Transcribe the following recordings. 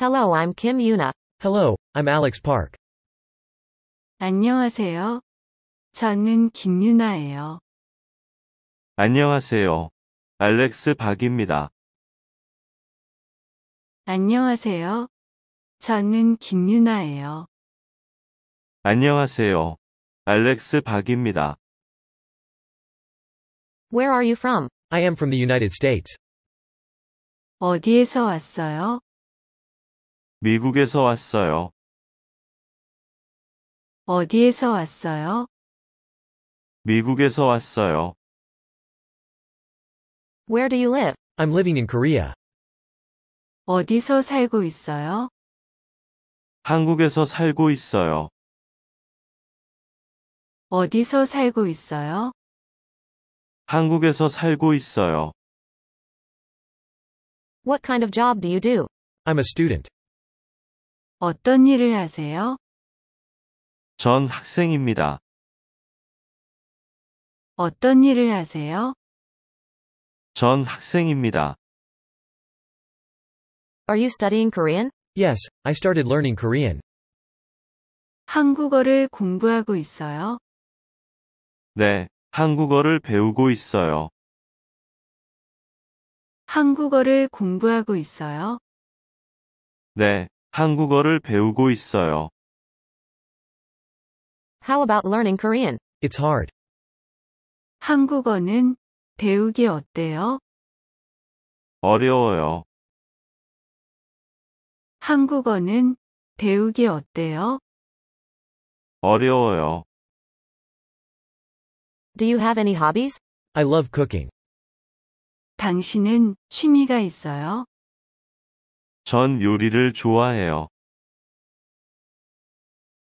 Hello, I'm Kim Yuna. Hello, I'm Alex Park. 안녕하세요. 저는 김유나예요. 안녕하세요. 알렉스 박입니다. 안녕하세요. 저는 김유나예요. 안녕하세요. 알렉스 박입니다. Where are you from? I am from the United States. 어디에서 왔어요? 미국에서 왔어요. 어디에서 왔어요? 미국에서 왔어요. Where do you live? I'm living in Korea. 어디서 살고 있어요? 한국에서 살고 있어요. 어디서 살고 있어요? 한국에서 살고 있어요. What kind of job do you do? I'm a student. 어떤 일을 하세요? 전 학생입니다. 어떤 일을 하세요? 전 학생입니다. Are you studying Korean? Yes, I started learning Korean. 한국어를 공부하고 있어요? 네, 한국어를 배우고 있어요. 한국어를 공부하고 있어요? 네, 한국어를 배우고 있어요. How about learning Korean? It's hard. 한국어는 배우기 어때요? 어려워요. 한국어는 배우기 어때요? 어려워요. Do you have any hobbies? I love cooking. 당신은 취미가 있어요? 전 요리를 좋아해요.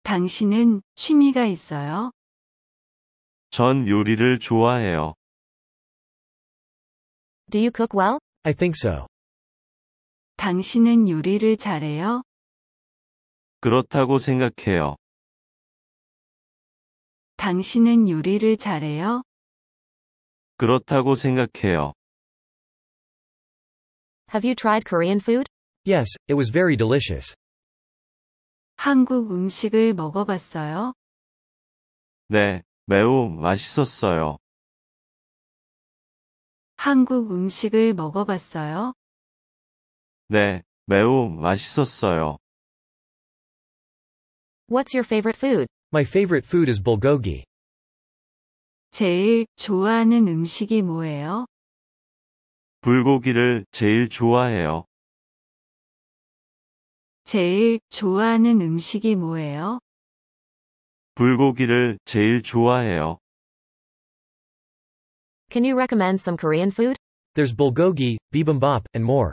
당신은 취미가 있어요? 전 요리를 좋아해요. Do you cook well? I think so. 당신은 요리를 잘해요? 그렇다고 생각해요. 당신은 요리를 잘해요? 그렇다고 생각해요. Have you tried Korean food? Yes, it was very delicious. 한국 음식을 먹어봤어요? 네, 매우 맛있었어요. 한국 음식을 먹어봤어요? 네, 매우 맛있었어요. What's your favorite food? My favorite food is bulgogi. 제일 좋아하는 음식이 뭐예요? 불고기를 제일 좋아해요. 제일 좋아하는 음식이 뭐예요? 불고기를 제일 좋아해요. Can you recommend some Korean food? There's bulgogi, bibimbap, and more.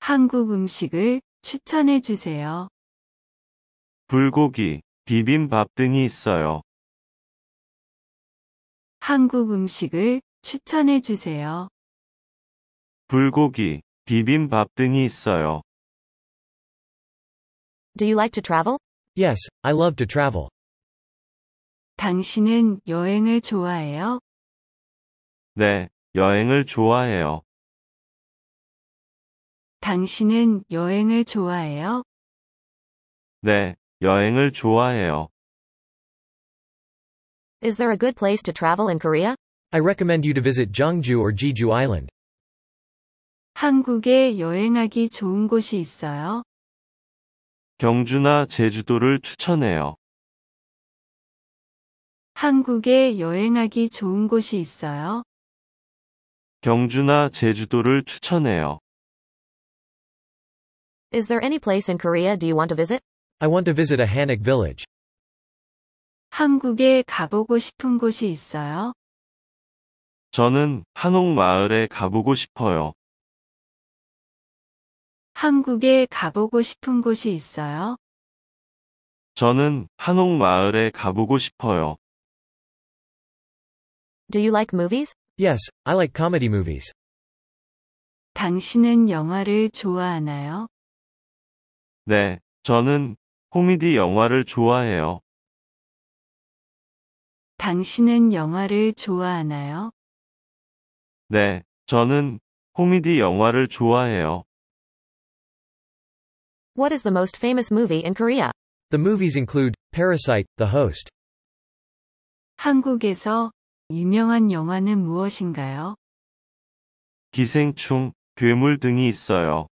한국 음식을 추천해 주세요. 불고기, 비빔밥 등이 있어요. 한국 음식을 추천해 주세요. 불고기, 비빔밥 등이 있어요. Do you like to travel? Yes, I love to travel. 당신은 여행을 좋아해요? 네, 여행을 좋아해요. 당신은 여행을 좋아해요? 네, 여행을 좋아해요. Is there a good place to travel in Korea? I recommend you to visit Jeongju or Jeju Island. 한국에 여행하기 좋은 곳이 있어요? 경주나 제주도를 추천해요. 한국에 여행하기 좋은 곳이 있어요? 경주나 제주도를 추천해요. Is there any place in Korea do you want to visit? I want to visit a Hanok village. 한국에 가보고 싶은 곳이 있어요? 저는 한옥 마을에 가보고 싶어요. 한국에 가보고 싶은 곳이 있어요? 저는 한옥마을에 가보고 싶어요. Do you like movies? Yes, I like comedy movies. 당신은 영화를 좋아하나요? 네, 저는 코미디 영화를 좋아해요. 당신은 영화를 좋아하나요? 네, 저는 코미디 영화를 좋아해요. What is the most famous movie in Korea? The movies include Parasite, The Host. 한국에서 유명한 영화는 무엇인가요? 기생충, 괴물 등이 있어요.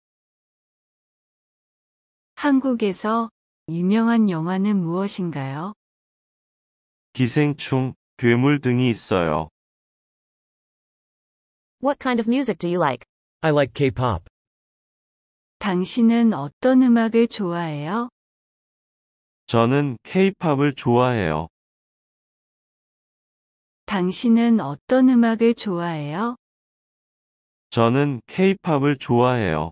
한국에서 유명한 영화는 무엇인가요? 기생충, 괴물 등이 있어요. What kind of music do you like? I like K-pop. 당신은 어떤 음악을 좋아해요? 저는 케이팝을 좋아해요. 당신은 어떤 음악을 좋아해요? 저는 케이팝을 좋아해요.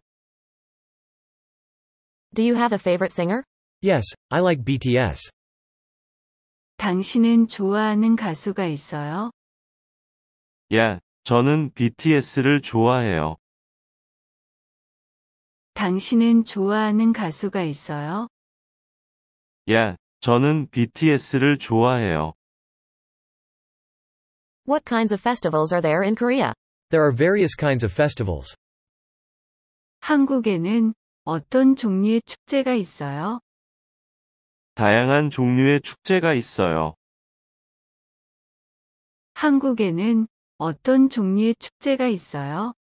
Do you have a favorite singer? Yes, I like BTS. 당신은 좋아하는 가수가 있어요? 예, 저는 BTS를 좋아해요. 당신은 좋아하는 가수가 있어요? Yeah, 저는 BTS를 좋아해요. What kinds of festivals are there in Korea? There are various kinds of festivals. 한국에는 어떤 종류의 축제가 있어요? 다양한 종류의 축제가 있어요. 한국에는 어떤 종류의 축제가 있어요?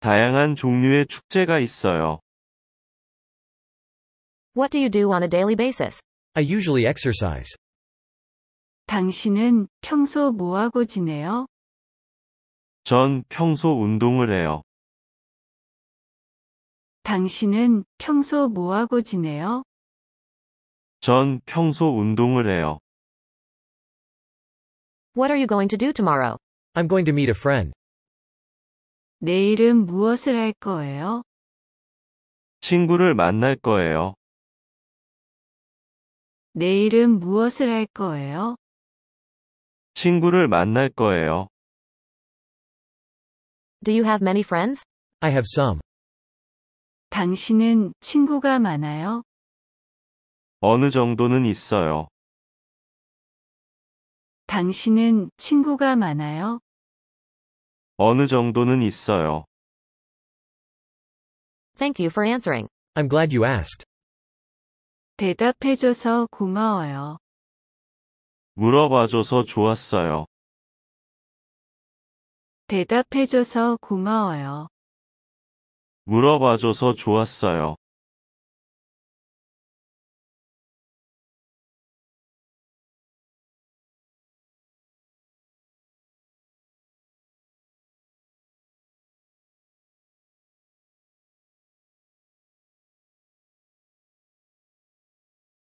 다양한 종류의 축제가 있어요. What do you do on a daily basis? I usually exercise. 당신은 평소 뭐하고 지내요? 전 평소 운동을 해요. 당신은 평소 뭐하고 지내요? 전 평소 운동을 해요. What are you going to do tomorrow? I'm going to meet a friend. 내일은 무엇을 할 거예요? 친구를 만날 거예요. 내일은 무엇을 할 거예요? 친구를 만날 거예요. Do you have many friends? I have some. 당신은 친구가 많아요? 어느 정도는 있어요. 당신은 친구가 많아요? 어느 정도는 있어요. Thank you for answering. I'm glad you asked. 대답해줘서 고마워요. 물어봐줘서 좋았어요. 대답해줘서 고마워요. 물어봐줘서 좋았어요.